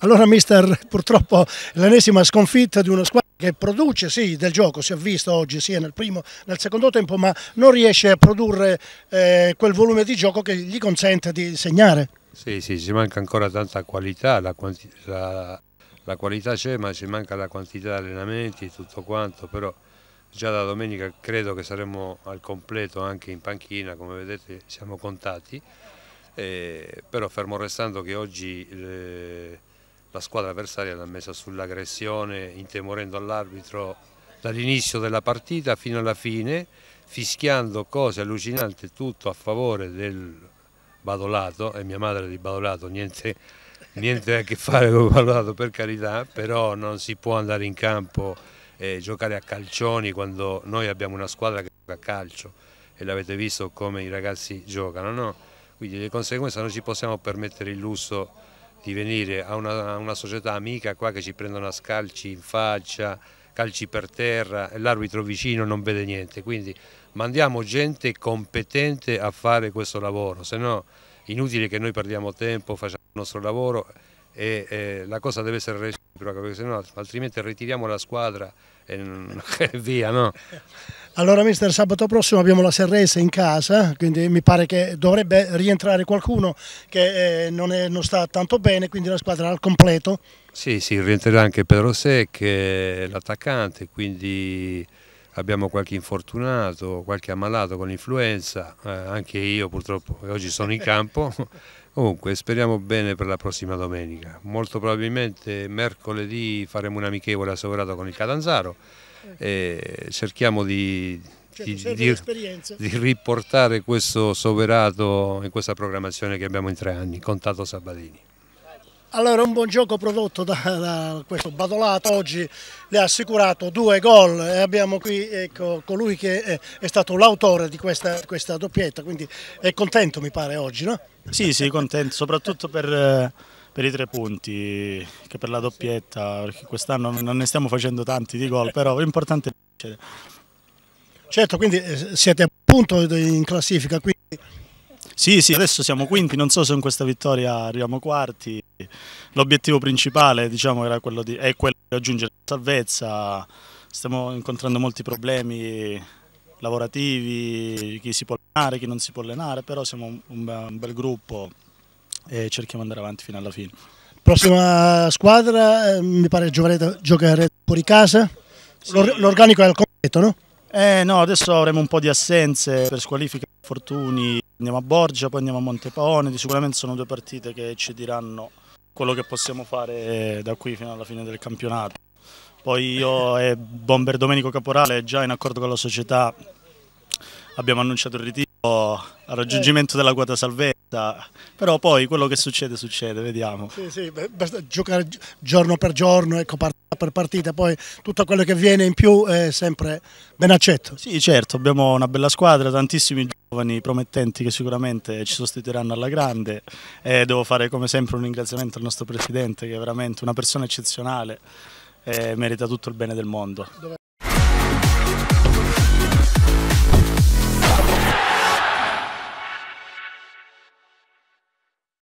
Allora, mister, purtroppo l'ennesima sconfitta di una squadra che produce, sì, del gioco, si è visto oggi sia nel primo che nel secondo tempo, ma non riesce a produrre eh, quel volume di gioco che gli consente di segnare. Sì, sì, ci manca ancora tanta qualità, la, quanti la, la qualità c'è, ma ci manca la quantità di allenamenti e tutto quanto, però già da domenica credo che saremo al completo anche in panchina, come vedete siamo contati, eh, però fermo restando che oggi le, eh, la squadra avversaria l'ha messa sull'aggressione, intemorendo all'arbitro dall'inizio della partita fino alla fine, fischiando cose allucinanti, tutto a favore del Badolato, e mia madre di Badolato, niente, niente a che fare con Badolato per carità, però non si può andare in campo eh, giocare a calcioni quando noi abbiamo una squadra che gioca a calcio e l'avete visto come i ragazzi giocano, no? quindi di conseguenza non ci possiamo permettere il lusso di venire a una, a una società amica qua che ci prendono a scalci in faccia, calci per terra, l'arbitro vicino non vede niente, quindi mandiamo gente competente a fare questo lavoro, se no inutile che noi perdiamo tempo, facciamo il nostro lavoro e eh, la cosa deve essere resa altrimenti ritiriamo la squadra e via, no? Allora mister, sabato prossimo abbiamo la Serrese in casa, quindi mi pare che dovrebbe rientrare qualcuno che eh, non, è, non, sta tanto bene, quindi la squadra al completo. Sì, sì, rientrerà anche Pedro Sec, l'attaccante, quindi abbiamo qualche infortunato, qualche ammalato con l'influenza, eh, anche io purtroppo oggi sono in campo Comunque speriamo bene per la prossima domenica, molto probabilmente mercoledì faremo un amichevole a Soverato con il Catanzaro e cerchiamo di, cioè, di, di, di, riportare questo soverato in questa programmazione che abbiamo in tre anni, contato Sabadini. Allora un buon gioco prodotto da, da questo Badolato, oggi le ha assicurato due gol e abbiamo qui ecco, colui che è, è stato l'autore di questa, questa, doppietta, quindi è contento mi pare oggi, no? Sì, sì, contento, soprattutto per, eh, per i tre punti che per la doppietta, perché quest'anno non ne stiamo facendo tanti di gol, però l'importante è vincere. Certo, quindi eh, siete appunto in classifica, qui sì, sì, adesso siamo quinti, non so se in questa vittoria arriviamo quarti. L'obiettivo principale diciamo, era quello di, è quello di raggiungere la salvezza. Stiamo incontrando molti problemi lavorativi, chi si può allenare, chi non si può allenare, però siamo un, un bel gruppo e cerchiamo di andare avanti fino alla fine. Prossima squadra, eh, mi pare giocherete, giocherete fuori casa? L'organico è al completo, no? Eh no, adesso avremo un po' di assenze per squalifica, infortuni, Andiamo a Borgia, poi andiamo a Montepaone, sicuramente sono due partite che ci diranno quello che possiamo fare da qui fino alla fine del campionato. Poi io e Bomber Domenico Caporale, già in accordo con la società, abbiamo annunciato il ritiro al raggiungimento della quota salvezza, però poi quello che succede succede, vediamo. Sì, sì, basta giocare giorno per giorno, ecco, per partita, poi tutto quello che viene in più è sempre ben accetto. Sì certo, abbiamo una bella squadra, tantissimi giovani promettenti che sicuramente ci sostituiranno alla grande e devo fare come sempre un ringraziamento al nostro Presidente che è veramente una persona eccezionale e merita tutto il bene del mondo.